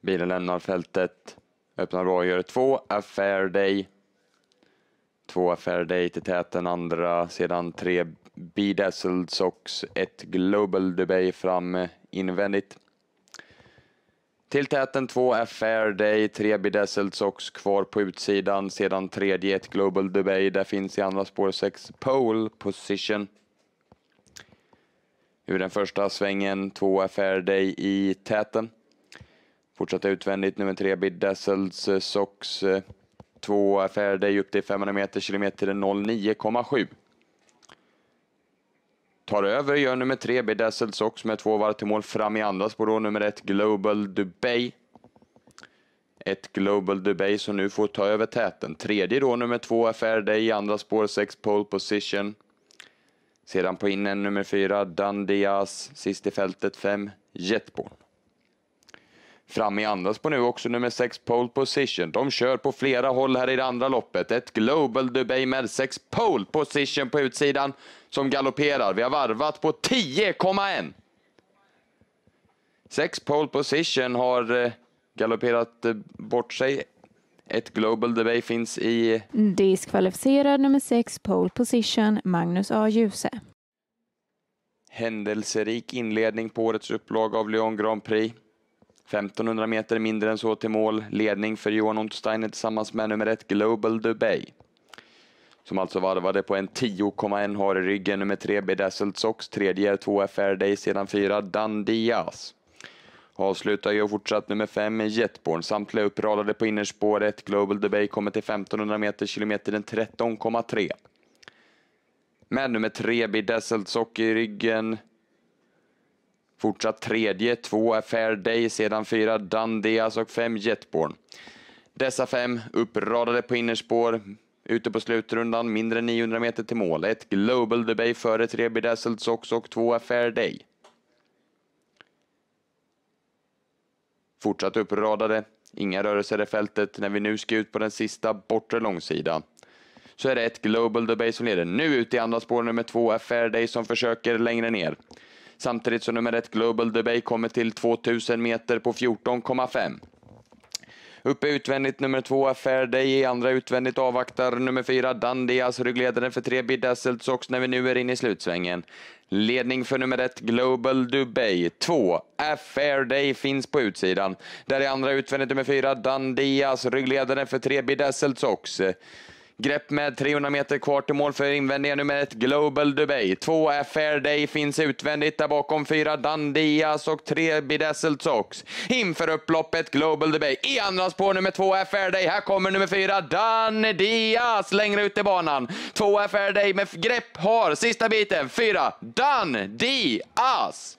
Bilen lämnar fältet, öppnar bra och gör två, affair day. Två affair day till täten andra, sedan tre bedazzled socks, ett global debay fram invändigt. Till täten två affair day, tre bedazzled socks kvar på utsidan, sedan tredje ett global debay, där finns i andra spår sex pole position. Ur den första svängen, två affair day i täten. Fortsatt utvändigt nummer tre, Bid Dazzles eh, Sox. Eh, två Faraday upp till 500 meter, kilometer 09,7. Tar över gör nummer tre, Bid Dazzles Sox med två varv till mål fram i andra spår då, nummer ett Global Dubai. Ett Global Dubai som nu får ta över täten. Tredje då nummer två Faraday i andra spår, sex pole position. Sedan på innen nummer fyra Dandias, sist i fältet fem Jetborn. Fram i andras på nu också nummer 6 Pole Position. De kör på flera håll här i det andra loppet. Ett Global Dubai med 6 Pole Position på utsidan som galopperar. Vi har varvat på 10,1. 6 Pole Position har eh, galopperat eh, bort sig. Ett Global Dubai finns i... Diskvalificerad nummer 6 Pole Position, Magnus A. Djuse. Händelserik inledning på årets upplaga av Lyon Grand Prix. 1500 meter mindre än så till mål, ledning för Johan Untersteiner tillsammans med nummer ett Global Dubai. Som alltså varvade på en 10,1 har i ryggen, nummer tre Bedazzled Sox, tredje är 2 Fairday, sedan fyra Dan Diaz. Avslutar ju fortsatt nummer fem Jetborn, samtliga uppradade på innerspåret. Global Dubai kommer till 1500 meter, kilometern 13,3. Med nummer tre Bedazzled Sock i ryggen, Fortsatt tredje, två är Fair Day, sedan fyra Dundeas och fem Jetborn. Dessa fem uppradade på innerspår, ute på slutrundan, mindre än 900 meter till mål. Ett Global Debate före tre Bedazzled Sox och två är Fair Day. Fortsatt uppradade, inga rörelser i fältet när vi nu ska ut på den sista bortre långsidan så är det ett Global Debate som leder. Nu ut i andra spår nummer två är Day som försöker längre ner samtidigt som nummer ett Global Debate kommer till 2000 meter på 14,5. Uppe utvändigt nummer två Fair Day, I andra utvändigt avvaktar nummer fyra Dandias, ryggledaren för tre Bid Sox när vi nu är inne i slutsvängen. Ledning för nummer ett Global Dubai. 2 Affair Day finns på utsidan. Där i andra utvändigt nummer fyra Dandias, ryggledaren för tre Bid Sox. Grepp med 300 meter kvar till mål för invändiga nummer ett Global Dubai. Två Fair Day finns utvändigt där bakom fyra Dandias och tre Bidesselt Sox. Inför upploppet Global Dubai. I andra spår nummer två Fair Day. Här kommer nummer fyra Dan Diaz längre ut i banan. Två Fair Day med grepp har sista biten. Fyra Dan Diaz.